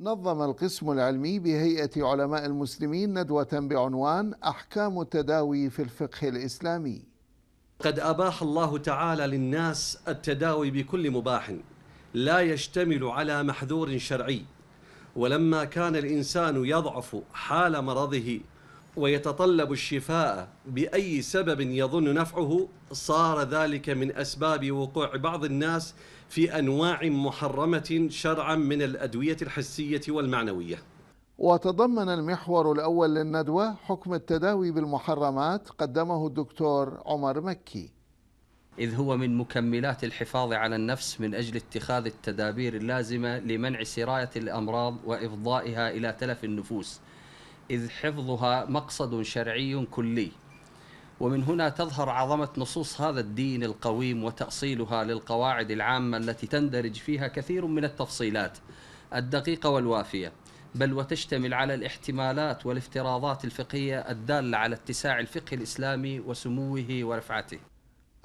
نظم القسم العلمي بهيئة علماء المسلمين ندوة بعنوان أحكام التداوي في الفقه الإسلامي قد أباح الله تعالى للناس التداوي بكل مباح لا يشتمل على محذور شرعي ولما كان الإنسان يضعف حال مرضه ويتطلب الشفاء باي سبب يظن نفعه صار ذلك من اسباب وقوع بعض الناس في انواع محرمه شرعا من الادويه الحسيه والمعنويه. وتضمن المحور الاول للندوه حكم التداوي بالمحرمات قدمه الدكتور عمر مكي. إذ هو من مكملات الحفاظ على النفس من أجل اتخاذ التدابير اللازمة لمنع سراية الأمراض وإفضائها إلى تلف النفوس إذ حفظها مقصد شرعي كلي ومن هنا تظهر عظمة نصوص هذا الدين القويم وتأصيلها للقواعد العامة التي تندرج فيها كثير من التفصيلات الدقيقة والوافية بل وتشتمل على الاحتمالات والافتراضات الفقهية الدالة على اتساع الفقه الإسلامي وسموه ورفعته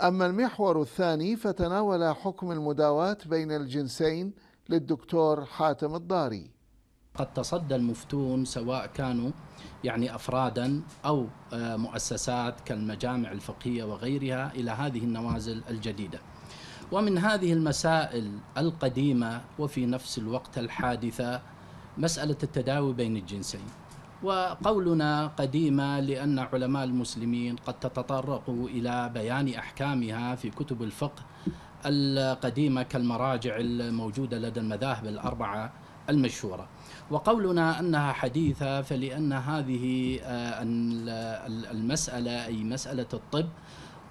أما المحور الثاني فتناول حكم المداواة بين الجنسين للدكتور حاتم الضاري قد تصدى المفتون سواء كانوا يعني افرادا او آه، مؤسسات كالمجامع الفقهيه وغيرها الى هذه النوازل الجديده. ومن هذه المسائل القديمه وفي نفس الوقت الحادثه مساله التداوي بين الجنسين. وقولنا قديمه لان علماء المسلمين قد تتطرقوا الى بيان احكامها في كتب الفقه القديمه كالمراجع الموجوده لدى المذاهب الاربعه المشهورة وقولنا أنها حديثة فلأن هذه آه، المسألة أي مسألة الطب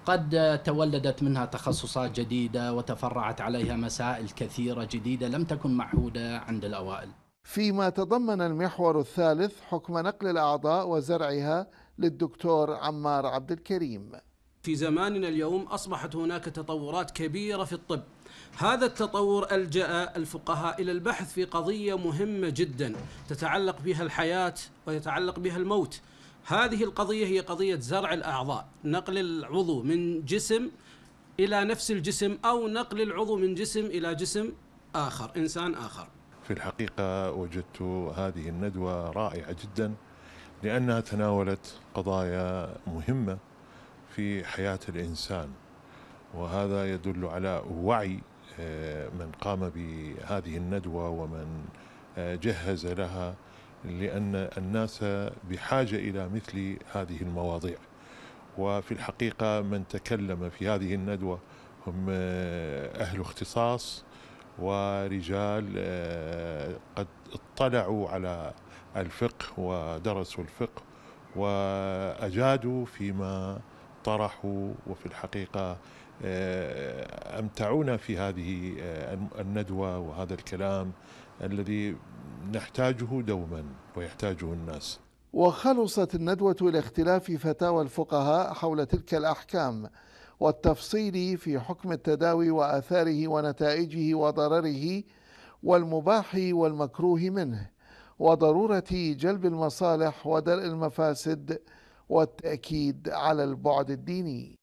قد تولدت منها تخصصات جديدة وتفرعت عليها مسائل كثيرة جديدة لم تكن معهودة عند الأوائل فيما تضمن المحور الثالث حكم نقل الأعضاء وزرعها للدكتور عمار عبد الكريم في زماننا اليوم أصبحت هناك تطورات كبيرة في الطب هذا التطور ألجأ الفقهاء إلى البحث في قضية مهمة جدا تتعلق بها الحياة ويتعلق بها الموت هذه القضية هي قضية زرع الأعضاء نقل العضو من جسم إلى نفس الجسم أو نقل العضو من جسم إلى جسم آخر إنسان آخر في الحقيقة وجدت هذه الندوة رائعة جدا لأنها تناولت قضايا مهمة في حياة الإنسان وهذا يدل على وعي آه، من قام بهذه الندوة ومن آه، جهز لها لأن الناس بحاجة إلى مثل هذه المواضيع وفي الحقيقة من تكلم في هذه الندوة هم آه، أهل اختصاص ورجال قد اطلعوا على الفقه ودرسوا الفقه وأجادوا فيما طرحوا وفي الحقيقة آه، أمتعونا في هذه آه، الندوة وهذا الكلام الذي نحتاجه دوما ويحتاجه الناس وخلصت الندوة إلى اختلاف فتاوى الفقهاء حول تلك الأحكام والتفصيل في حكم التداوي وآثاره ونتائجه وضرره والمباح والمكروه منه وضرورة جلب المصالح ودرء المفاسد والتأكيد على البعد الديني